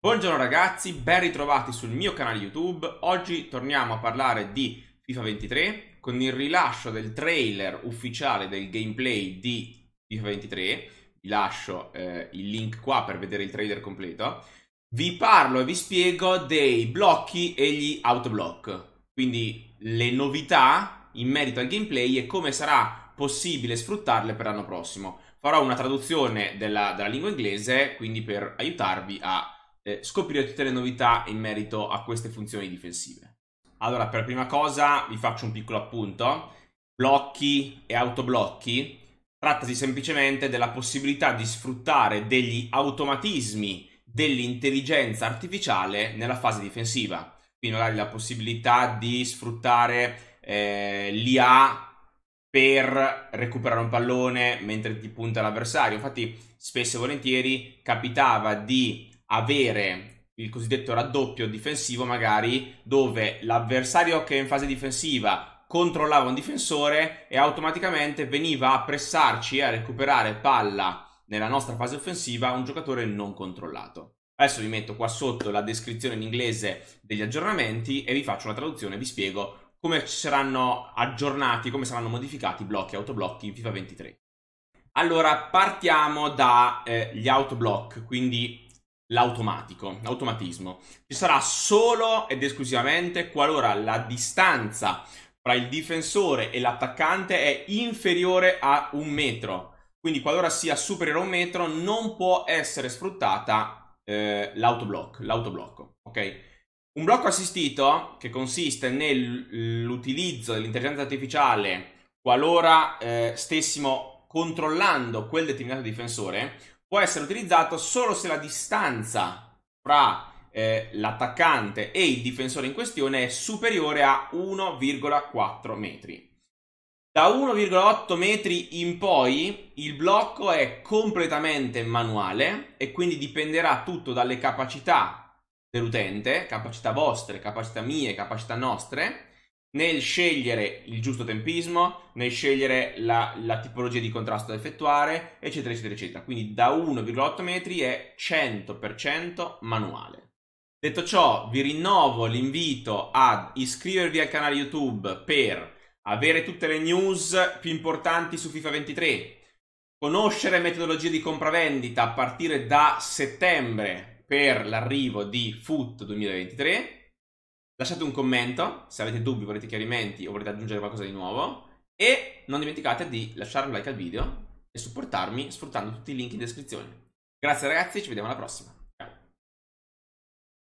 Buongiorno ragazzi, ben ritrovati sul mio canale YouTube. Oggi torniamo a parlare di FIFA 23 con il rilascio del trailer ufficiale del gameplay di FIFA 23. Vi lascio eh, il link qua per vedere il trailer completo. Vi parlo e vi spiego dei blocchi e gli autoblock, quindi le novità in merito al gameplay e come sarà possibile sfruttarle per l'anno prossimo. Farò una traduzione della, della lingua inglese, quindi per aiutarvi a eh, scoprire tutte le novità in merito a queste funzioni difensive. Allora, per prima cosa vi faccio un piccolo appunto. Blocchi e autoblocchi. Trattasi semplicemente della possibilità di sfruttare degli automatismi dell'intelligenza artificiale nella fase difensiva. Quindi magari la possibilità di sfruttare eh, l'IA per recuperare un pallone mentre ti punta l'avversario. Infatti spesso e volentieri capitava di avere il cosiddetto raddoppio difensivo, magari dove l'avversario che è in fase difensiva controllava un difensore e automaticamente veniva a pressarci e a recuperare palla nella nostra fase offensiva un giocatore non controllato. Adesso vi metto qua sotto la descrizione in inglese degli aggiornamenti e vi faccio una traduzione e vi spiego come saranno aggiornati, come saranno modificati i blocchi e autoblocchi in FIFA 23. Allora, partiamo dagli eh, autoblock, quindi l'automatico, l'automatismo. Ci sarà solo ed esclusivamente qualora la distanza fra il difensore e l'attaccante è inferiore a un metro. Quindi qualora sia superiore a un metro non può essere sfruttata eh, l'autoblock, l'autoblocco, ok? Un blocco assistito che consiste nell'utilizzo dell'intelligenza artificiale qualora eh, stessimo controllando quel determinato difensore può essere utilizzato solo se la distanza fra eh, l'attaccante e il difensore in questione è superiore a 1,4 metri. Da 1,8 metri in poi il blocco è completamente manuale e quindi dipenderà tutto dalle capacità dell'utente, capacità vostre, capacità mie, capacità nostre, nel scegliere il giusto tempismo, nel scegliere la, la, tipologia di contrasto da effettuare, eccetera, eccetera, eccetera. Quindi da 1,8 metri è 100% manuale. Detto ciò, vi rinnovo l'invito ad iscrivervi al canale YouTube per avere tutte le news più importanti su FIFA 23, conoscere metodologie di compravendita a partire da settembre per l'arrivo di FUT 2023 Lasciate un commento se avete dubbi, volete chiarimenti o volete aggiungere qualcosa di nuovo. E non dimenticate di lasciare un like al video e supportarmi sfruttando tutti i link in descrizione. Grazie ragazzi, ci vediamo alla prossima.